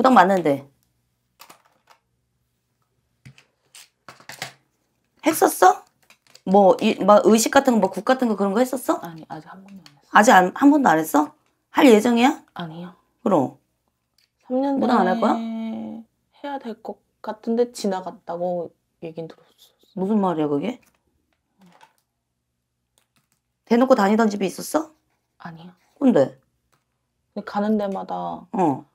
무당 맞는데. 했었어? 뭐, 이, 막 의식 같은 거, 뭐, 국 같은 거 그런 거 했었어? 아니, 아직 한 번도 안 했어. 아직 안, 한 번도 안 했어? 할 예정이야? 아니요. 그럼. 3년 무당 안 할 거야? 해야 될 것 같은데 지나갔다고 얘긴 들었어. 무슨 말이야, 그게? 대놓고 다니던 집이 있었어? 아니요. 근데? 근데 가는 데마다 어.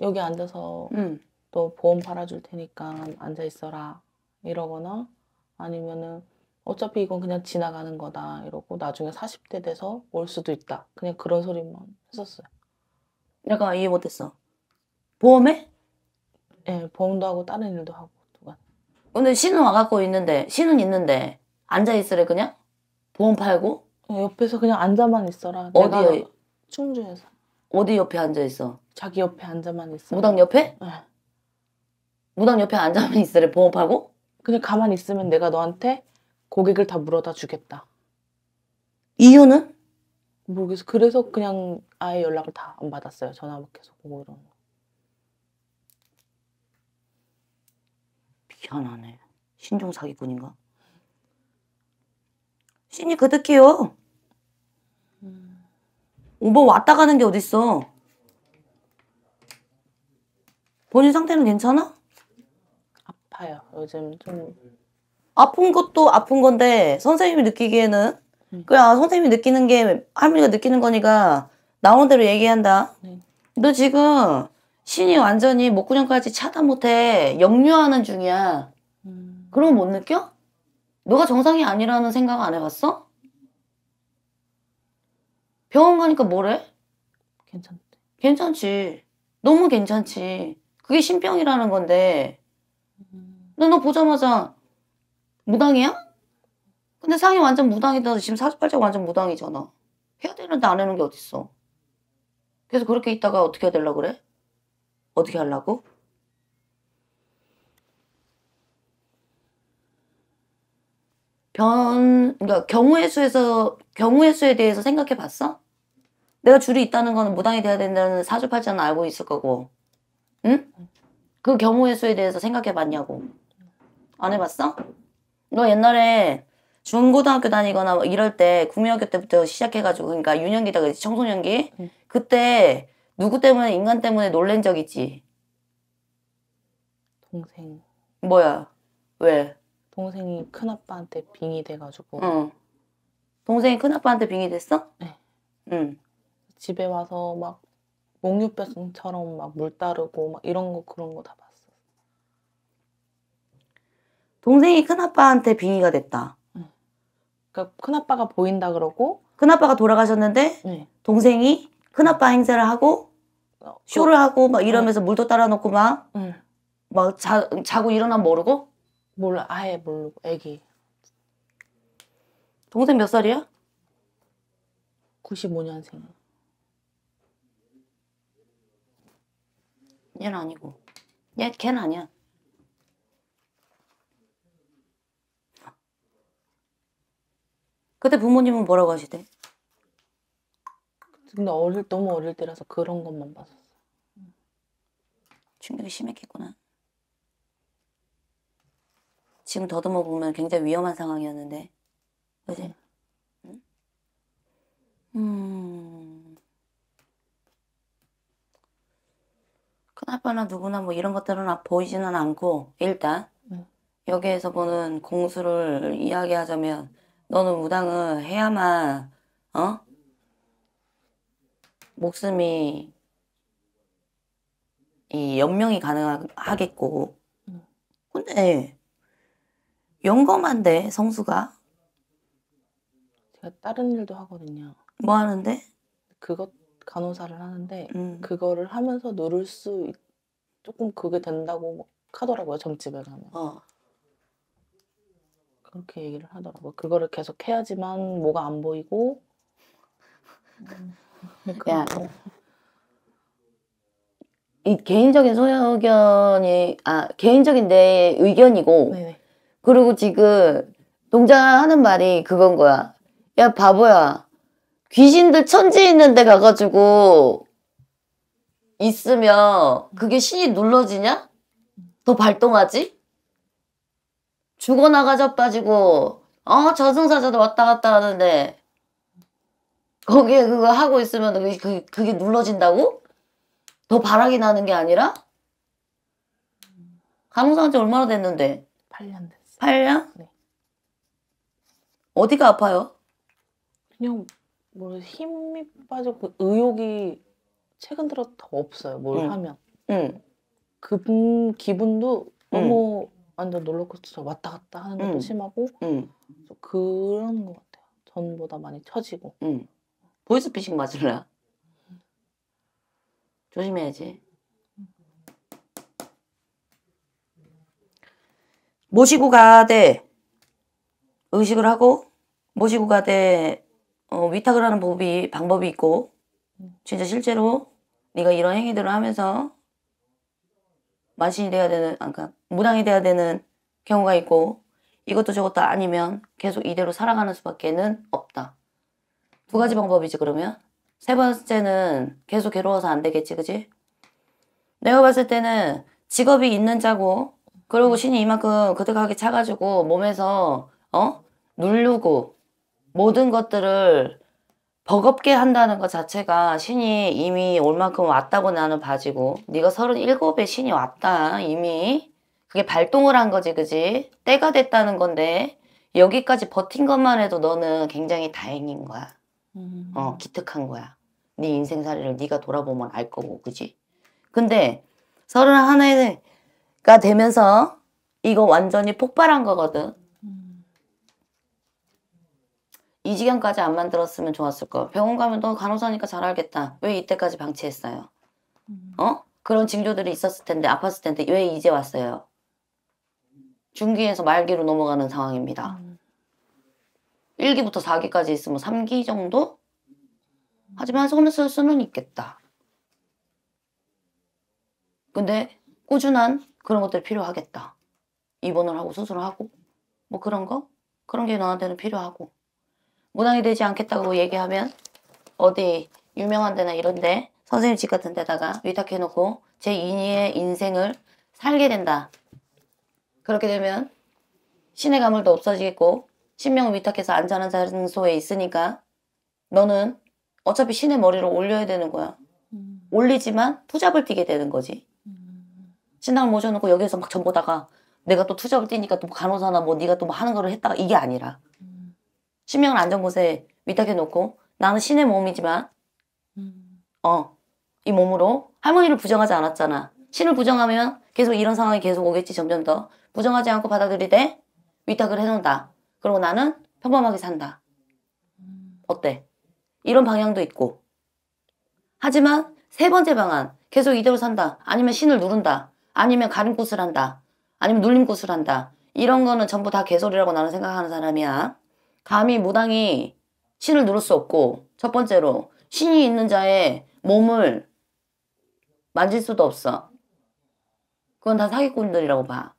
여기 앉아서 음. 또 보험 팔아줄 테니까 앉아 있어라 이러거나 아니면은 어차피 이건 그냥 지나가는 거다 이러고 나중에 40대 돼서 올 수도 있다 그냥 그런 소리만 했었어요. 내가 이해 못했어. 보험에? 네, 예, 보험도 하고 다른 일도 하고 누가. 근데 신은 와갖고 있는데 신은 있는데 앉아 있으래 그냥 보험 팔고? 예, 옆에서 그냥 앉아만 있어라. 어디에? 충주에서. 어디 옆에 앉아 있어? 자기 옆에 앉아만 있어. 무당 옆에? 응. 네. 무당 옆에 앉아만 있으래 보호하고 그냥 가만히 있으면 내가 너한테 고객을 다 물어다 주겠다. 이유는? 모르겠어. 그래서 그냥 아예 연락을 다 안 받았어요. 전화만 계속 오고 이런 거. 미안하네. 신종 사기꾼인가? 신이 그득해요. 음. 오버 뭐 왔다 가는 게 어딨어. 본인 상태는 괜찮아? 아파요. 요즘 좀 아픈 것도 아픈 건데 선생님이 느끼기에는 음. 그야 아, 선생님이 느끼는 게 할머니가 느끼는 거니까 나오는 대로 얘기한다. 네. 너 지금 신이 완전히 목구녕까지 차다 못해 역류하는 중이야. 음. 그런 거못 느껴? 너가 정상이 아니라는 생각 안 해봤어? 병원 가니까 뭐래? 괜찮대. 괜찮지. 너무 괜찮지. 그게 신병이라는 건데. 음. 근데 너 보자마자 무당이야? 근데 상이 완전 무당이다. 지금 48자가 완전 무당이잖아. 해야 되는데 안 하는 게 어딨어. 그래서 그렇게 있다가 어떻게 해야 되려고 그래? 어떻게 하려고? 변, 그러니까 경우의 수에서, 경우의 수에 대해서 생각해 봤어? 내가 줄이 있다는 거는 무당이 돼야 된다는 사주팔자는 알고 있을 거고, 응? 그 경우의 수에 대해서 생각해 봤냐고. 안 해봤어? 너 옛날에 중고등학교 다니거나 뭐 이럴 때 국민학교 때부터 시작해가지고, 그러니까 유년기다 그랬지, 청소년기? 응. 그때 누구 때문에, 인간 때문에 놀란 적 있지? 동생. 뭐야? 왜? 동생이 큰 아빠한테 빙이 돼가지고 어. 동생이 큰 아빠한테 빙이 됐어? 네. 응. 집에 와서 막 몽유병처럼 막 물 따르고 막 이런 거 그런 거 다 봤어. 동생이 큰 아빠한테 빙의가 됐다. 응. 그러니까 큰 아빠가 보인다 그러고 큰 아빠가 돌아가셨는데 응. 네. 동생이 큰 아빠 행세를 하고 어, 쇼를 그 하고 막 어. 이러면서 물도 따라 놓고 막막 자, 자고 일어나면 모르고 몰라 아예 모르고 애기 동생 몇 살이야? 95년생 얘는 아니고 얘 걔는 아니야 그때 부모님은 뭐라고 하시대? 근데 어릴 너무 어릴 때라서 그런 것만 봤었어 충격이 심했겠구나 지금 더듬어 보면 굉장히 위험한 상황이었는데. 그지? 음. 응? 음. 큰아빠나 누구나 뭐 이런 것들은 아, 보이지는 않고, 일단. 응. 음. 여기에서 보는 공수를 이야기하자면, 너는 무당을 해야만, 어? 목숨이, 이 연명이 가능하겠고. 응. 음. 근데, 용검한데 성수가 제가 다른 일도 하거든요. 뭐 하는데? 그것 간호사를 하는데 음. 그거를 하면서 누를 수 조금 그게 된다고 하더라고요 점집에 가면 어. 그렇게 얘기를 하더라고요. 그거를 계속 해야지만 뭐가 안 보이고 음, 야. 그러니까. 이 개인적인 소견이 아 개인적인 내 의견이고 네네 그리고 지금 동자 하는 말이 그건 거야. 야 바보야. 귀신들 천지 있는데 가가지고 있으면 그게 신이 눌러지냐? 더 발동하지? 죽어나가 자빠지고 어 저승사자도 왔다 갔다 하는데 거기에 그거 하고 있으면 그게, 그, 그게 눌러진다고? 더 바락이 나는 게 아니라? 간호한지 얼마나 됐는데? 8년 됐 팔량? 네. 어디가 아파요? 그냥 뭐 힘이 빠지고 의욕이 최근 들어 더 없어요. 뭘 응. 하면. 응. 그 기분도 너무 응. 완전 롤러코스터 왔다 갔다 하는 것도 심하고 그런 것 같아요. 전보다 많이 처지고. 보이스피싱 맞을래 조심해야지. 모시고 가되 의식을 하고 모시고 가되 어, 위탁을 하는 법이 방법이 있고 진짜 실제로 네가 이런 행위들을 하면서 만신이 돼야 되는 아, 그러니까 무당이 돼야 되는 경우가 있고 이것도 저것도 아니면 계속 이대로 살아가는 수밖에는 없다. 두 가지 방법이지 그러면 세 번째는 계속 괴로워서 안 되겠지 그지? 내가 봤을 때는 직업이 있는 자고 그리고 신이 이만큼 그득하게 차가지고 몸에서 어 누르고 모든 것들을 버겁게 한다는 것 자체가 신이 이미 올 만큼 왔다고 나는 봐지고 네가 37에 신이 왔다 이미 그게 발동을 한 거지 그지 때가 됐다는 건데 여기까지 버틴 것만 해도 너는 굉장히 다행인 거야 음. 어 기특한 거야 네 인생살이를 네가 돌아보면 알 거고 그지 근데 31에 가 되면서 이거 완전히 폭발한 거거든. 이 지경까지 안 만들었으면 좋았을 거. 병원 가면 너 간호사니까 잘 알겠다. 왜 이때까지 방치했어요? 어? 그런 징조들이 있었을 텐데 아팠을 텐데 왜 이제 왔어요? 중기에서 말기로 넘어가는 상황입니다. 1기부터 4기까지 있으면 3기 정도? 하지만 손을 쓸 수는 있겠다. 근데 꾸준한 그런 것들이 필요하겠다. 입원을 하고 수술을 하고 뭐 그런 거 그런 게 너한테는 필요하고 무당이 되지 않겠다고 얘기하면 어디 유명한 데나 이런데 선생님 집 같은 데다가 위탁해놓고 제 2의 인생을 살게 된다. 그렇게 되면 신의 가물도 없어지겠고 신명을 위탁해서 안전한 장소에 있으니까 너는 어차피 신의 머리를 올려야 되는 거야. 음. 올리지만 투잡을 뛰게 되는 거지. 신랑을 모셔놓고 여기에서 막 전보다가 내가 또 투잡을 뛰니까 또 뭐 간호사나 뭐 네가 또 뭐 하는 거를 했다가 이게 아니라 음. 신명을 안전 곳에 위탁해 놓고 나는 신의 몸이지만 음. 어이 몸으로 할머니를 부정하지 않았잖아 신을 부정하면 계속 이런 상황이 계속 오겠지 점점 더 부정하지 않고 받아들이되 위탁을 해놓는다 그리고 나는 평범하게 산다 음. 어때 이런 방향도 있고 하지만 세 번째 방안 계속 이대로 산다 아니면 신을 누른다 아니면 가름꽃을 한다. 아니면 눌림꽃을 한다. 이런 거는 전부 다 개소리라고 나는 생각하는 사람이야. 감히 무당이 신을 누를 수 없고 첫 번째로 신이 있는 자의 몸을 만질 수도 없어. 그건 다 사기꾼들이라고 봐.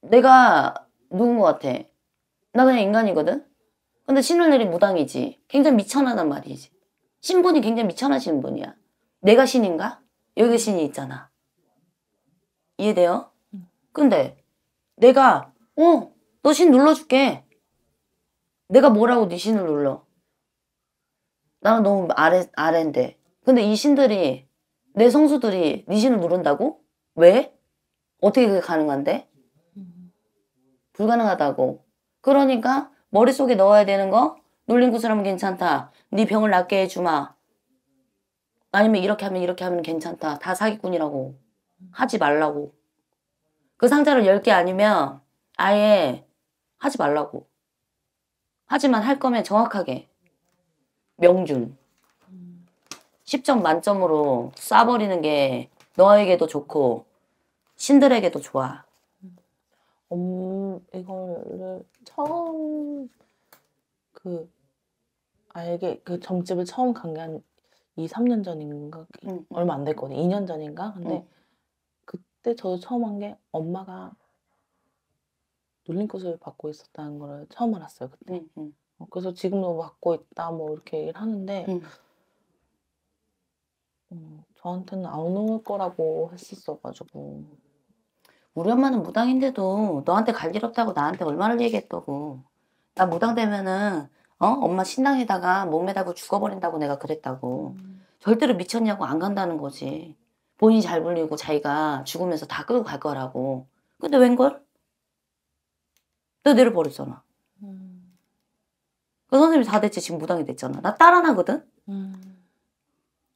내가 누군 것 같아. 나 그냥 인간이거든? 근데 신을 내린 무당이지. 굉장히 미천하단 말이지. 신분이 굉장히 미천하신 분이야. 내가 신인가? 여기 신이 있잖아. 이해돼요? 근데 내가 어, 너 신 눌러줄게. 내가 뭐라고 네 신을 눌러? 나는 너무 아래, 아래인데. 근데 이 신들이, 내 성수들이 네 신을 누른다고? 왜? 어떻게 그게 가능한데? 불가능하다고. 그러니까 머릿속에 넣어야 되는 거? 눌린 구슬하면 괜찮다. 네 병을 낫게 해주마. 아니면 이렇게 하면 이렇게 하면 괜찮다. 다 사기꾼이라고. 하지 말라고. 그 상자를 열개 아니면 아예 하지 말라고. 하지만 할 거면 정확하게. 명준. 10점 만점으로 쏴버리는 게 너에게도 좋고 신들에게도 좋아. 음, 이거를 처음 그 알게 그 점집을 처음 간 게한 2, 3년 전인가 응. 얼마 안 됐거든. 2년 전인가? 근데 응. 그때 저도 처음 한 게 엄마가 놀림것을 받고 있었다는 걸 처음 알았어요 그때. 음, 음. 그래서 지금도 받고 있다 뭐 이렇게 얘기를 하는데 음. 어, 저한테는 안을 거라고 했었어가지고 우리 엄마는 무당인데도 너한테 갈 일 없다고 나한테 얼마를 얘기했다고 나 무당 되면은 어 엄마 신당에다가 목매다고 죽어버린다고 내가 그랬다고 음. 절대로 미쳤냐고 안 간다는 거지 본인이 잘 불리고 자기가 죽으면서 다 끌고 갈 거라고. 근데 웬걸? 내 내려버렸잖아. 음. 그 선생님이 다 대체 지금 무당이 됐잖아. 나따라나거든 음.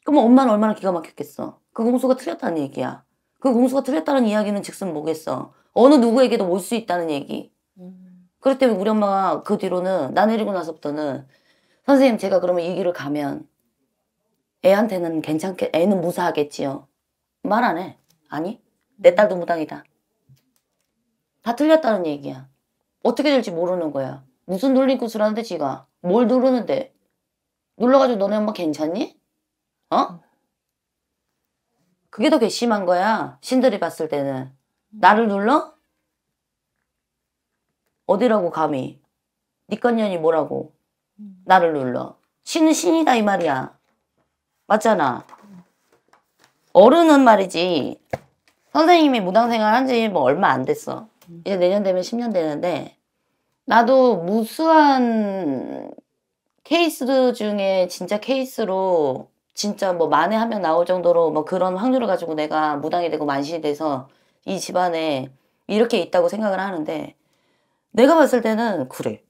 그럼 엄마는 얼마나 기가 막혔겠어. 그 공수가 틀렸다는 얘기야. 그 공수가 틀렸다는 이야기는 즉슨 뭐겠어. 어느 누구에게도 올 수 있다는 얘기. 음. 그렇기 때문에 우리 엄마가 그 뒤로는 나 내리고 나서부터는 선생님 제가 그러면 이 길을 가면 애한테는 괜찮게 애는 무사하겠지요. 말안 해. 아니, 내 딸도 무당이다. 다 틀렸다는 얘기야. 어떻게 될지 모르는 거야. 무슨 놀림구슬 하는데 지가. 뭘 누르는데. 눌러가지고 너네 엄마 괜찮니? 어? 그게 더 괘씸한 거야. 신들이 봤을 때는. 나를 눌러? 어디라고 감히. 니건년이 뭐라고. 음. 나를 눌러. 신은 신이다 이 말이야. 맞잖아. 어른은 말이지 선생님이 무당생활 한 지 뭐 얼마 안 됐어. 음. 이제 내년 되면 10년 되는데 나도 무수한 케이스 중에 진짜 케이스로 진짜 뭐 만에 한 명 나올 정도로 뭐 그런 확률을 가지고 내가 무당이 되고 만신이 돼서 이 집안에 이렇게 있다고 생각을 하는데 내가 봤을 때는 그래.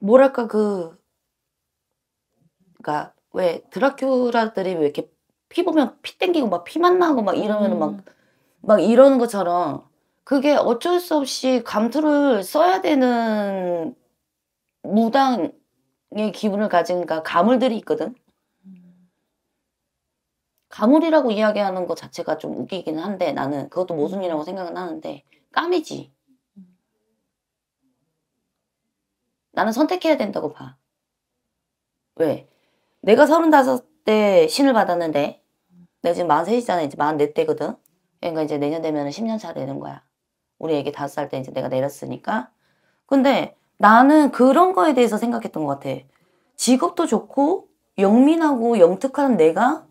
뭐랄까 그그니까 왜 드라큘라들이 왜 이렇게 피 보면 피 땡기고 막 피만 나고 막 이러면 음. 막, 막 이러는 것처럼 그게 어쩔 수 없이 감투를 써야 되는 무당의 기분을 가진 그러니까 가물들이 있거든. 음. 가물이라고 이야기하는 것 자체가 좀웃기기 한데 나는 그것도 음. 모순이라고 생각은 하는데 까미지. 음. 나는 선택해야 된다고 봐. 왜? 내가 서른다섯 때 신을 받았는데 내가 지금 만세시잖아 이제 만넷 때거든 그러니까 이제 내년 되면 10년 차 되는 거야 우리 애기 다섯 살 때 이제 내가 내렸으니까 근데 나는 그런 거에 대해서 생각했던 것 같아 직업도 좋고 영민하고 영특한 내가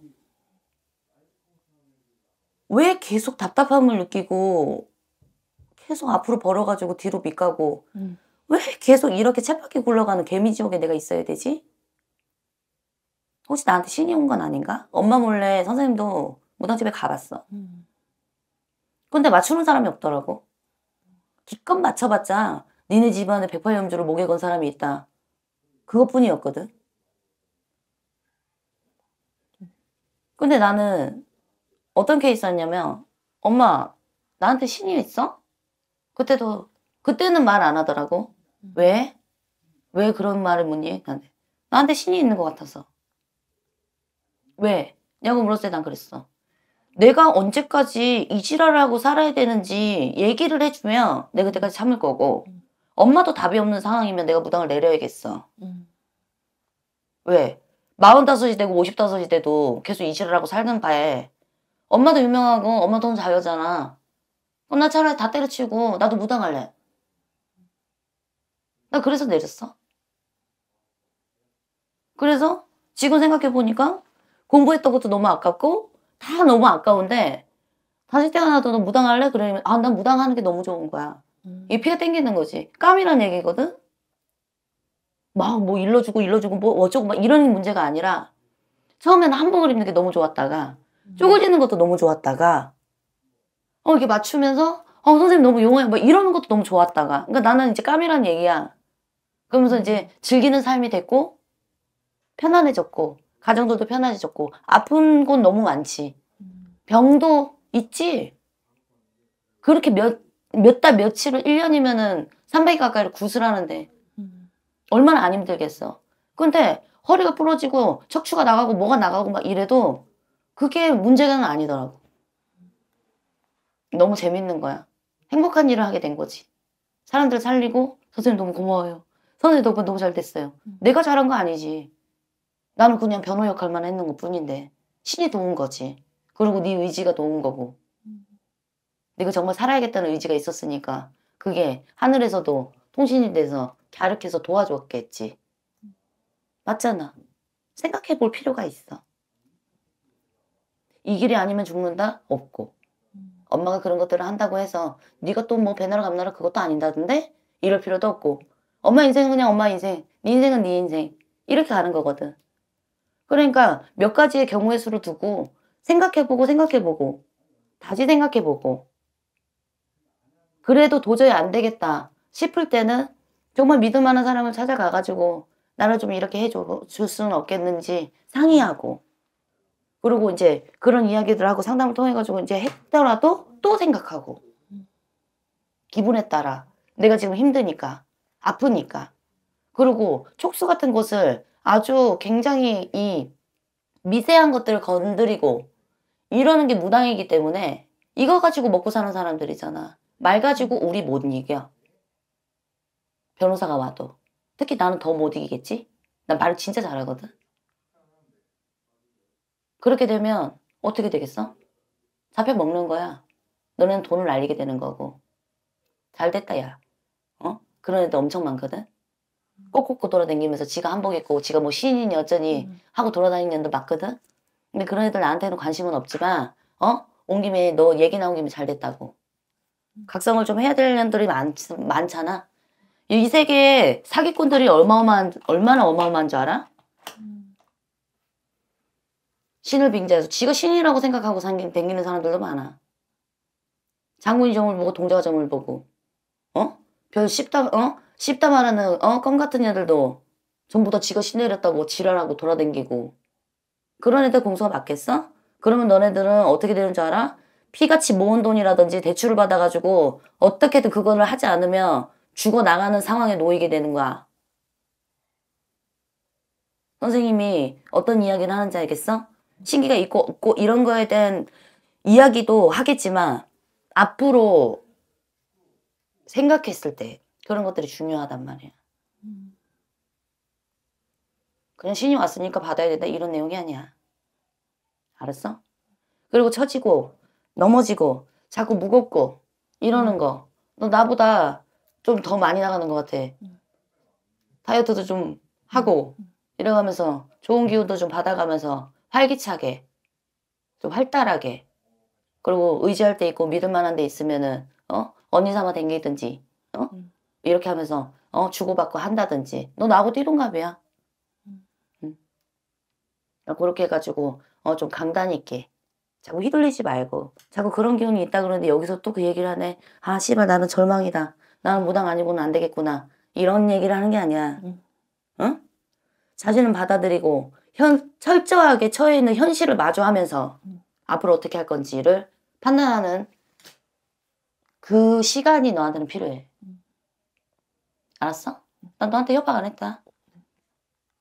왜 계속 답답함을 느끼고 계속 앞으로 벌어가지고 뒤로 밑가고 음. 왜 계속 이렇게 채바퀴 굴러가는 개미지옥에 내가 있어야 되지? 혹시 나한테 신이 온 건 아닌가? 엄마 몰래 선생님도 무당집에 가봤어. 음. 근데 맞추는 사람이 없더라고. 기껏 맞춰봤자 니네 집안에 백팔염주를 목에 건 사람이 있다. 그것뿐이었거든. 근데 나는 어떤 케이스였냐면 엄마 나한테 신이 있어? 그때도 그때는 말 안 하더라고. 음. 왜? 왜 그런 말을 묻니? 나한테 신이 있는 것 같아서. 왜? 냐고 물었을 때 난 그랬어. 내가 언제까지 이지랄 하고 살아야 되는지 얘기를 해주면 내가 그때까지 참을 거고 음. 엄마도 답이 없는 상황이면 내가 무당을 내려야겠어. 음. 왜? 마흔이 되고 오십이 돼도 계속 이 지랄 하고 살는 바에 엄마도 유명하고 엄마도 혼자 자유잖아. 그럼 나 차라리 다때려치고 나도 무당할래. 나 그래서 내렸어. 그래서 지금 생각해보니까 공부했던 것도 너무 아깝고 다 너무 아까운데 다시 태어나도 너 무당할래? 그러면 아난 무당하는 게 너무 좋은 거야. 음. 이 피가 땡기는 거지. 까이란 얘기거든. 막 뭐 일러주고 일러주고 뭐 어쩌고 막 이런 문제가 아니라 처음에는 한복을 입는 게 너무 좋았다가 음. 쪼그리는 것도 너무 좋았다가 어 이게 맞추면서 어 선생님 너무 용해 막 뭐 이러는 것도 너무 좋았다가 그러니까 나는 이제 까이란 얘기야. 그러면서 이제 즐기는 삶이 됐고 편안해졌고 가정들도 편해졌고 아픈 곳 너무 많지. 병도 있지. 그렇게 몇 몇달 며칠을 1년이면은 3 0 0 가까이를 구슬하는데 음. 얼마나 안 힘들겠어. 근데 허리가 부러지고 척추가 나가고 뭐가 나가고 막 이래도 그게 문제가 아니더라고. 너무 재밌는 거야. 행복한 일을 하게 된 거지. 사람들 살리고 선생님 너무 고마워요. 선생님 덕분 너무 잘 됐어요. 음. 내가 잘한 거 아니지. 나는 그냥 변호 역할만 했는 것 뿐인데 신이 도운 거지. 그리고 네 의지가 도운 거고. 내가 정말 살아야겠다는 의지가 있었으니까 그게 하늘에서도 통신이 돼서 갸륵해서 도와줬겠지. 맞잖아. 생각해 볼 필요가 있어. 이 길이 아니면 죽는다? 없고. 엄마가 그런 것들을 한다고 해서 네가 또 뭐 배나라 감나라 그것도 아닌다던데? 이럴 필요도 없고. 엄마 인생은 그냥 엄마 인생. 네 인생은 네 인생. 이렇게 가는 거거든. 그러니까 몇 가지의 경우의 수를 두고 생각해보고 생각해보고 다시 생각해보고 그래도 도저히 안 되겠다 싶을 때는 정말 믿을 만한 사람을 찾아가가지고 나를 좀 이렇게 해줄 수는 없겠는지 상의하고 그리고 이제 그런 이야기들 하고 상담을 통해가지고 이제 했더라도 또 생각하고 기분에 따라 내가 지금 힘드니까 아프니까 그리고 촉수 같은 것을 아주 굉장히 이 미세한 것들을 건드리고 이러는 게 무당이기 때문에 이거 가지고 먹고 사는 사람들이잖아. 말 가지고 우리 못 이겨. 변호사가 와도. 특히 나는 더 못 이기겠지? 난 말을 진짜 잘하거든. 그렇게 되면 어떻게 되겠어? 잡혀 먹는 거야. 너는 네 돈을 날리게 되는 거고. 잘 됐다, 야. 어? 그런 애들 엄청 많거든? 꼬꼬꼬 돌아다니면서 지가 한복 입고 지가 뭐 신인이 어쩌니 음. 하고 돌아다니는 애들 맞거든? 근데 그런 애들 나한테는 관심은 없지만 어? 온 김에 너 얘기 나온 김에 잘 됐다고. 각성을 좀 해야 될 년들이 많, 많잖아. 이 세계에 사기꾼들이 얼마어마한, 얼마나 어마어마한 줄 알아? 신을 빙자해서 지가 신이라고 생각하고 생긴, 댕기는 사람들도 많아. 장군이 점을 보고 동자가 점을 보고 어? 별 쉽다 어? 쉽다 말하는 어? 껌 같은 애들도 전부 다 지가 신내렸다고 지랄하고 돌아댕기고 그런 애들 공소가 맞겠어? 그러면 너네들은 어떻게 되는 줄 알아? 피같이 모은 돈이라든지 대출을 받아가지고 어떻게든 그거를 하지 않으면 죽어나가는 상황에 놓이게 되는 거야. 선생님이 어떤 이야기를 하는지 알겠어? 신기가 있고 없고 이런 거에 대한 이야기도 하겠지만 앞으로 생각했을 때 그런 것들이 중요하단 말이야. 음. 그냥 신이 왔으니까 받아야 된다 이런 내용이 아니야. 알았어? 그리고 처지고 넘어지고 자꾸 무겁고 이러는 음. 거. 너 나보다 좀 더 많이 나가는 것 같아. 음. 다이어트도 좀 하고 이래면서 좋은 기운도 좀 받아가면서 활기차게 좀 활달하게 그리고 의지할 때 있고 믿을 만한 데 있으면은 어 언니 삼아 댕기든지 어 음. 이렇게 하면서 어 주고받고 한다든지 너 나하고 띠동갑이야. 응. 그렇게 해가지고 어좀 강단 있게 자꾸 휘둘리지 말고 자꾸 그런 기운이 있다 그러는데 여기서 또 그 얘기를 하네. 아 씨발 나는 절망이다. 나는 무당 아니고는 안 되겠구나. 이런 얘기를 하는 게 아니야. 응? 음. 어? 자신은 받아들이고 현, 철저하게 처해 있는 현실을 마주하면서 음. 앞으로 어떻게 할 건지를 판단하는 그 시간이 너한테는 필요해. 알았어? 난 너한테 협박 안 했다.